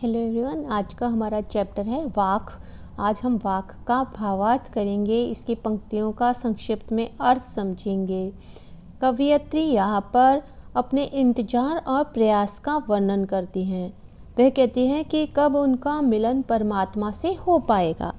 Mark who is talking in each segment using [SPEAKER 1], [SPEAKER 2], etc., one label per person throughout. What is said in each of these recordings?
[SPEAKER 1] hello everyone आज का हमारा चैप्टर है वाक आज हम वाक का भावार्थ करेंगे इसकी पंक्तियों का संक्षिप्त में अर्थ समझेंगे कवियत्री यहाँ पर अपने इंतजार और प्रयास का वर्णन करती हैं वह कहती हैं कि कब उनका मिलन परमात्मा से हो पाएगा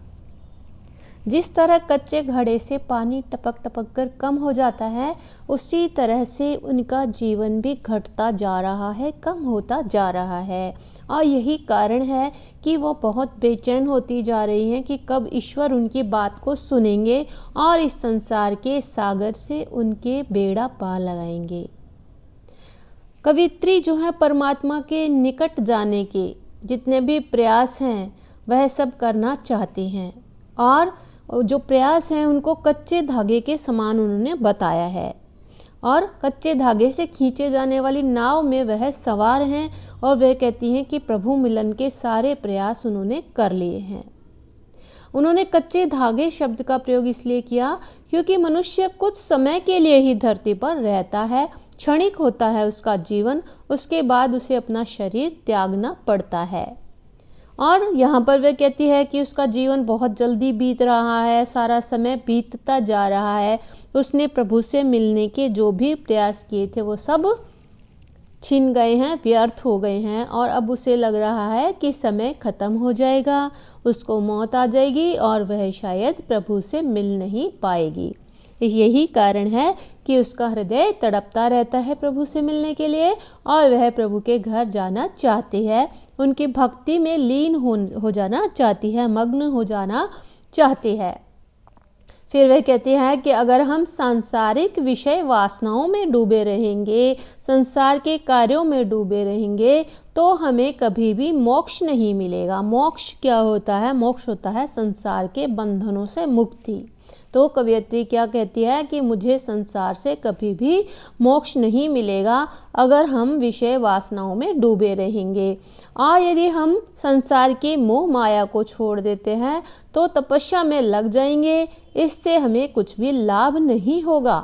[SPEAKER 1] जिस तरह कच्चे घड़े से पानी टपक टपक कर कम हो जाता है उसी तरह से उनका जीवन भी घटता जा रहा है कम होता जा रहा है और यही कारण है कि वो बहुत बेचैन होती जा रही हैं कि कब ईश्वर उनकी बात को सुनेंगे और इस संसार के सागर से उनके बेड़ा पार लगाएंगे कवित्री जो है परमात्मा के निकट जाने के जितने भी प्रयास हैं वह सब करना चाहती हैं और जो प्रयास हैं उनको कच्चे धागे के समान उन्होंने बताया है और कच्चे धागे से खींचे जाने वाली नाव में वह सवार हैं और वह कहती हैं कि प्रभु मिलन के सारे प्रयास उन्होंने कर लिए हैं उन्होंने कच्चे धागे शब्द का प्रयोग इसलिए किया क्योंकि मनुष्य कुछ समय के लिए ही धरती पर रहता है क्षणिक होता है उसका जीवन उसके बाद उसे अपना शरीर त्यागना पड़ता है और यहाँ पर वह कहती है कि उसका जीवन बहुत जल्दी बीत रहा है सारा समय बीतता जा रहा है उसने प्रभु से मिलने के जो भी प्रयास किए थे वो सब छिन गए हैं व्यर्थ हो गए हैं और अब उसे लग रहा है कि समय खत्म हो जाएगा उसको मौत आ जाएगी और वह शायद प्रभु से मिल नहीं पाएगी यही कारण है कि उसका हृदय तड़पता रहता है प्रभु से मिलने के लिए और वह प्रभु के घर जाना चाहती है उनकी भक्ति में लीन हो, हो जाना चाहती है मग्न हो जाना चाहती है फिर वह कहते हैं कि अगर हम सांसारिक विषय वासनाओं में डूबे रहेंगे संसार के कार्यों में डूबे रहेंगे तो हमें कभी भी मोक्ष नहीं मिलेगा मोक्ष क्या होता है मोक्ष होता है संसार के बंधनों से मुक्ति तो कवियत्री क्या कहती है कि मुझे संसार से कभी भी मोक्ष नहीं मिलेगा अगर हम विषय वासनाओं में डूबे रहेंगे और यदि हम संसार की मोह माया को छोड़ देते हैं तो तपस्या में लग जाएंगे इससे हमें कुछ भी लाभ नहीं होगा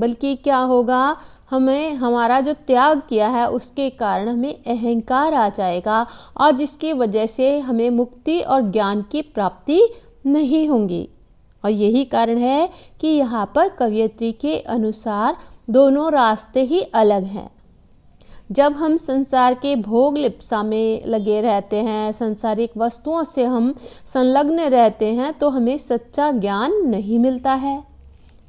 [SPEAKER 1] बल्कि क्या होगा हमें हमारा जो त्याग किया है उसके कारण हमें अहंकार आ जाएगा और जिसकी वजह से हमें मुक्ति और ज्ञान की प्राप्ति नहीं होंगी और यही कारण है कि यहाँ पर कवियत्री के अनुसार दोनों रास्ते ही अलग हैं जब हम संसार के भोग लिप्सा में लगे रहते हैं संसारिक वस्तुओं से हम संलग्न रहते हैं तो हमें सच्चा ज्ञान नहीं मिलता है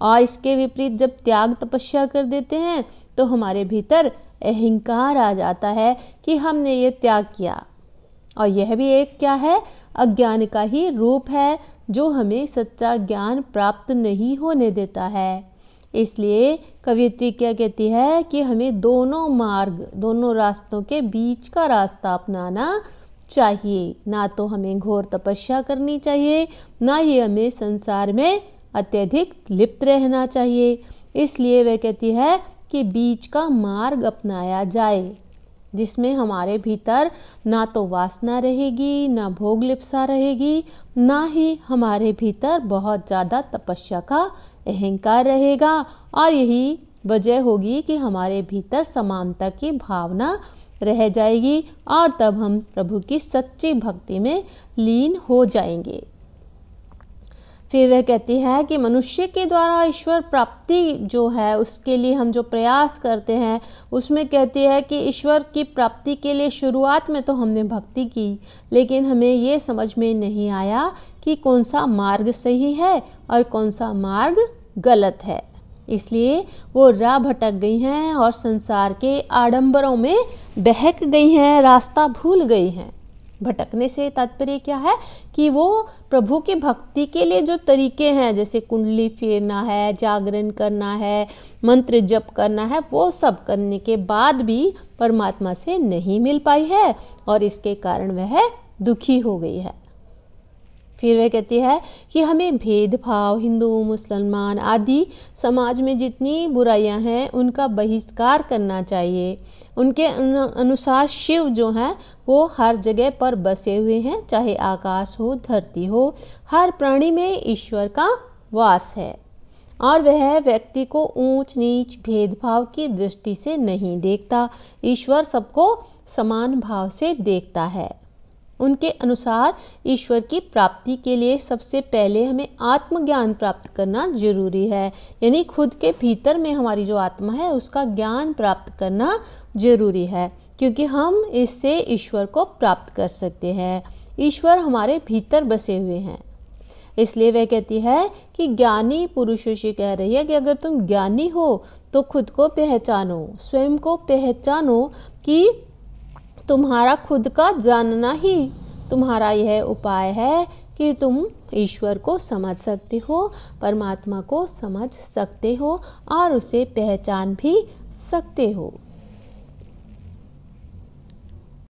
[SPEAKER 1] और इसके विपरीत जब त्याग तपस्या कर देते हैं तो हमारे भीतर अहंकार आ जाता है कि हमने ये त्याग किया और यह भी एक क्या है अज्ञान का ही रूप है जो हमें सच्चा ज्ञान प्राप्त नहीं होने देता है इसलिए कवियत्री क्या कहती है कि हमें दोनों मार्ग दोनों रास्तों के बीच का रास्ता अपनाना चाहिए ना तो हमें घोर तपस्या करनी चाहिए ना ही हमें संसार में अत्यधिक लिप्त रहना चाहिए इसलिए वह कहती है कि बीच का मार्ग अपनाया जाए जिसमें हमारे भीतर ना तो वासना रहेगी ना भोग लिप्सा रहेगी ना ही हमारे भीतर बहुत ज़्यादा तपस्या का अहंकार रहेगा और यही वजह होगी कि हमारे भीतर समानता की भावना रह जाएगी और तब हम प्रभु की सच्ची भक्ति में लीन हो जाएंगे फिर वह कहती है कि मनुष्य के द्वारा ईश्वर प्राप्ति जो है उसके लिए हम जो प्रयास करते हैं उसमें कहती है कि ईश्वर की प्राप्ति के लिए शुरुआत में तो हमने भक्ति की लेकिन हमें ये समझ में नहीं आया कि कौन सा मार्ग सही है और कौन सा मार्ग गलत है इसलिए वो राह भटक गई हैं और संसार के आडंबरों में बहक गई हैं रास्ता भूल गई हैं भटकने से तात्पर्य क्या है कि वो प्रभु की भक्ति के लिए जो तरीके हैं जैसे कुंडली फेरना है जागरण करना है मंत्र जप करना है वो सब करने के बाद भी परमात्मा से नहीं मिल पाई है और इसके कारण वह दुखी हो गई है फिर वह कहती है कि हमें भेदभाव हिंदू मुसलमान आदि समाज में जितनी बुराइयां हैं उनका बहिष्कार करना चाहिए उनके अनुसार शिव जो हैं वो हर जगह पर बसे हुए हैं चाहे आकाश हो धरती हो हर प्राणी में ईश्वर का वास है और वह व्यक्ति को ऊंच नीच भेदभाव की दृष्टि से नहीं देखता ईश्वर सबको समान भाव से देखता है उनके अनुसार ईश्वर की प्राप्ति के लिए सबसे पहले हमें आत्मज्ञान प्राप्त करना जरूरी है यानी खुद के भीतर में हमारी जो आत्मा है उसका ज्ञान प्राप्त करना जरूरी है क्योंकि हम इससे ईश्वर को प्राप्त कर सकते हैं ईश्वर हमारे भीतर बसे हुए हैं इसलिए वह कहती है कि ज्ञानी पुरुष ऋषि कह रही है कि अगर तुम ज्ञानी हो तो खुद को पहचानो स्वयं को पहचानो कि तुम्हारा खुद का जानना ही तुम्हारा यह उपाय है कि तुम ईश्वर को समझ सकते हो परमात्मा को समझ सकते हो और उसे पहचान भी सकते हो